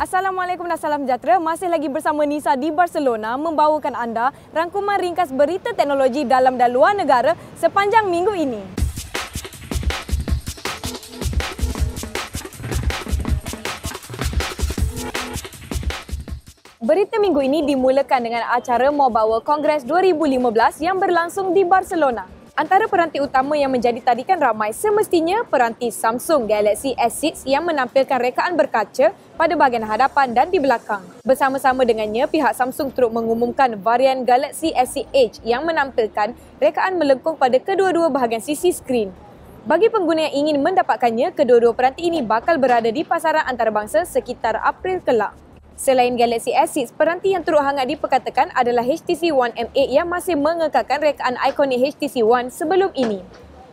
Assalamualaikum dan salam sejahtera. Masih lagi bersama Nisa di Barcelona membawakan anda rangkuman ringkas berita teknologi dalam dan luar negara sepanjang minggu ini. Berita minggu ini dimulakan dengan acara Mobile Congress 2015 yang berlangsung di Barcelona antara peranti utama yang menjadi tadikan ramai semestinya peranti Samsung Galaxy S6 yang menampilkan rekaan berkaca pada bahagian hadapan dan di belakang. Bersama-sama dengannya, pihak Samsung turut mengumumkan varian Galaxy S6 Edge yang menampilkan rekaan melengkung pada kedua-dua bahagian sisi skrin. Bagi pengguna yang ingin mendapatkannya, kedua-dua peranti ini bakal berada di pasaran antarabangsa sekitar April kelak. Selain Galaxy S6, peranti yang teruk hangat diperkatakan adalah HTC One M8 yang masih mengekalkan rekaan ikonik HTC One sebelum ini.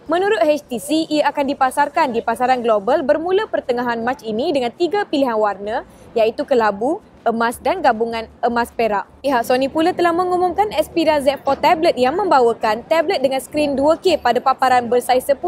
Menurut HTC, ia akan dipasarkan di pasaran global bermula pertengahan Mac ini dengan tiga pilihan warna iaitu kelabu, emas dan gabungan emas perak. Pihak Sony pula telah mengumumkan Xperia Z4 tablet yang membawakan tablet dengan skrin 2K pada paparan bersaiz 10.1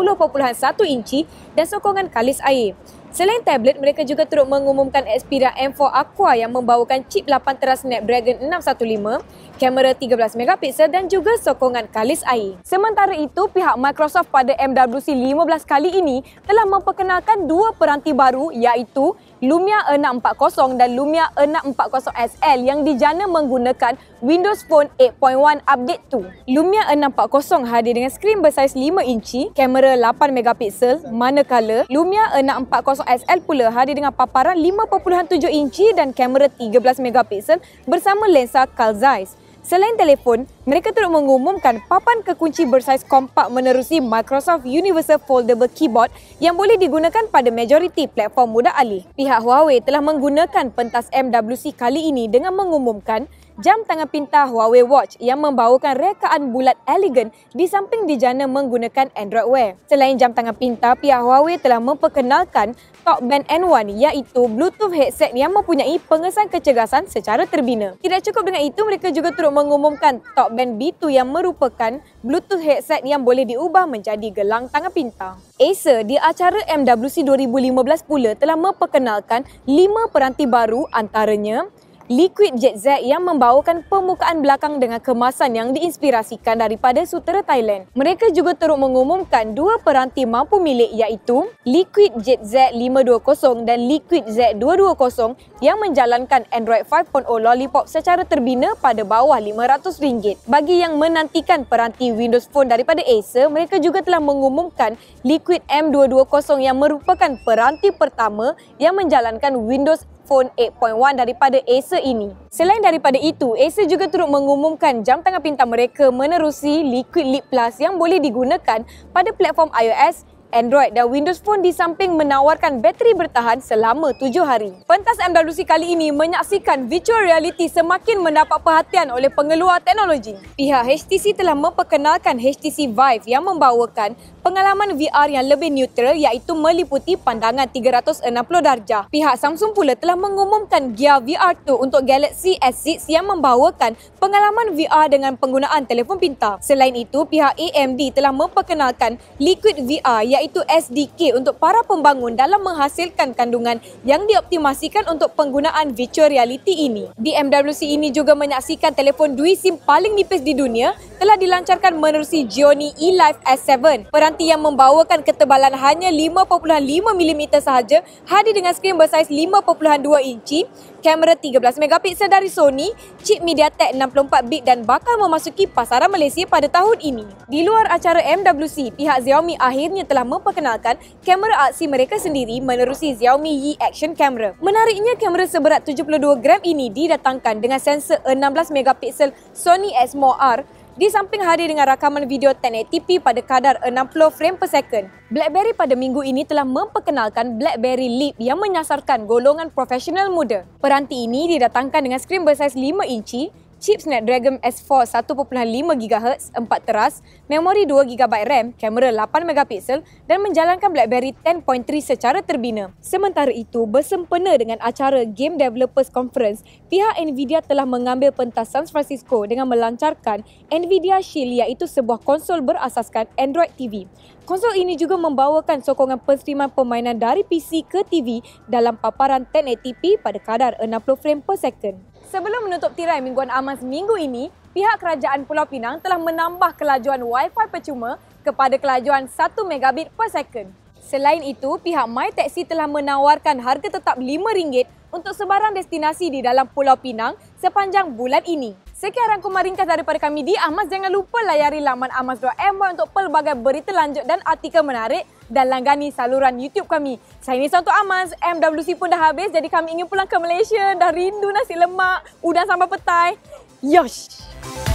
inci dan sokongan kalis air. Selain tablet, mereka juga turut mengumumkan Xperia M4 Aqua yang membawakan chip 8 teras Snapdragon 615, kamera 13 megapiksel dan juga sokongan kalis air. Sementara itu, pihak Microsoft pada MWC 15 kali ini telah memperkenalkan dua peranti baru iaitu Lumia 640 dan Lumia 640 SL yang dijana menggunakan Windows Phone 8.1 update 2. Lumia 640 hadir dengan skrin bersaiz 5 inci, kamera 8 megapiksel, manakala Lumia 640 SL pula hadir dengan paparan 5.7 inci dan kamera 13 megapiksel bersama lensa Carl Zeiss. Selain telefon, mereka turut mengumumkan papan kekunci bersaiz kompak menerusi Microsoft Universal Foldable Keyboard yang boleh digunakan pada majoriti platform mudah alih. Pihak Huawei telah menggunakan pentas MWC kali ini dengan mengumumkan jam tangan pintar Huawei Watch yang membawakan rekaan bulat elegan di samping dijana menggunakan Android Wear. Selain jam tangan pintar, pihak Huawei telah memperkenalkan Top Band N1 iaitu Bluetooth headset yang mempunyai pengesan kecergasan secara terbina. Tidak cukup dengan itu, mereka juga turut mengumumkan Top Band B2 yang merupakan Bluetooth headset yang boleh diubah menjadi gelang tangan pintar. Acer di acara MWC 2015 pula telah memperkenalkan 5 peranti baru antaranya liquid jet Z yang membawakan pembukaan belakang dengan kemasan yang diinspirasikan daripada sutera Thailand. Mereka juga teruk mengumumkan dua peranti mampu milik iaitu liquid jet Z 520 dan liquid Z 220 yang menjalankan Android 5.0 Lollipop secara terbina pada bawah RM500. Bagi yang menantikan peranti Windows Phone daripada Acer, mereka juga telah mengumumkan liquid M220 yang merupakan peranti pertama yang menjalankan Windows iPhone 8.1 daripada Acer ini. Selain daripada itu, Acer juga turut mengumumkan jam tangan pintar mereka menerusi Liquid Lip Plus yang boleh digunakan pada platform iOS, Android dan Windows Phone di samping menawarkan bateri bertahan selama tujuh hari. Pentas MWC kali ini menyaksikan virtual reality semakin mendapat perhatian oleh pengeluar teknologi. Pihak HTC telah memperkenalkan HTC Vive yang membawakan pengalaman VR yang lebih neutral iaitu meliputi pandangan 360 darjah. Pihak Samsung pula telah mengumumkan Gear VR 2 untuk Galaxy S6 yang membawakan pengalaman VR dengan penggunaan telefon pintar. Selain itu, pihak AMD telah memperkenalkan Liquid VR yang iaitu SDK untuk para pembangun dalam menghasilkan kandungan yang dioptimasikan untuk penggunaan virtual reality ini. Di MWC ini juga menyaksikan telefon dui SIM paling nipis di dunia telah dilancarkan menerusi Xiaomi eLife S7. Peranti yang membawakan ketebalan hanya 5.5mm sahaja hadir dengan skrin bersaiz 5.2 inci kamera 13 megapiksel dari Sony, chip MediaTek 64 bit dan bakal memasuki pasaran Malaysia pada tahun ini. Di luar acara MWC, pihak Xiaomi akhirnya telah memperkenalkan kamera aksi mereka sendiri menerusi Xiaomi Yi Action Camera. Menariknya, kamera seberat 72 gram ini didatangkan dengan sensor 16 megapiksel Sony Exmor R di samping hadir dengan rakaman video 1080p pada kadar 60 frame per second, BlackBerry pada minggu ini telah memperkenalkan BlackBerry Leap yang menyasarkan golongan profesional muda. Peranti ini didatangkan dengan skrin bersaiz 5 inci chip Snapdragon S4 1.5 GHz, 4 teras, memori 2 GB RAM, kamera 8 MP dan menjalankan BlackBerry 10.3 secara terbina. Sementara itu, bersempena dengan acara Game Developers Conference, pihak Nvidia telah mengambil pentas San Francisco dengan melancarkan Nvidia Shield iaitu sebuah konsol berasaskan Android TV. Konsol ini juga membawakan sokongan penstriman permainan dari PC ke TV dalam paparan 1080p pada kadar 60 frame per second. Sebelum menutup tirai mingguan amans minggu ini, pihak kerajaan Pulau Pinang telah menambah kelajuan Wi-Fi percuma kepada kelajuan 1 megabit per second. Selain itu, pihak MyTaxi telah menawarkan harga tetap RM5 untuk sebarang destinasi di dalam Pulau Pinang sepanjang bulan ini. Sekian rangkuman ringkas daripada kami di Amaz. Jangan lupa layari laman amaz.my untuk pelbagai berita lanjut dan artikel menarik dan langgani saluran YouTube kami. Saya Nisa untuk Amaz, MWC pun dah habis jadi kami ingin pulang ke Malaysia Dah rindu nasi lemak, udang sambal petai. Yosh! Yosh!